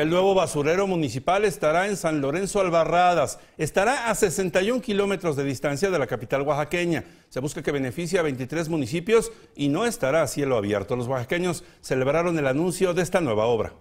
El nuevo basurero municipal estará en San Lorenzo Albarradas. Estará a 61 kilómetros de distancia de la capital oaxaqueña. Se busca que beneficie a 23 municipios y no estará a cielo abierto. Los oaxaqueños celebraron el anuncio de esta nueva obra.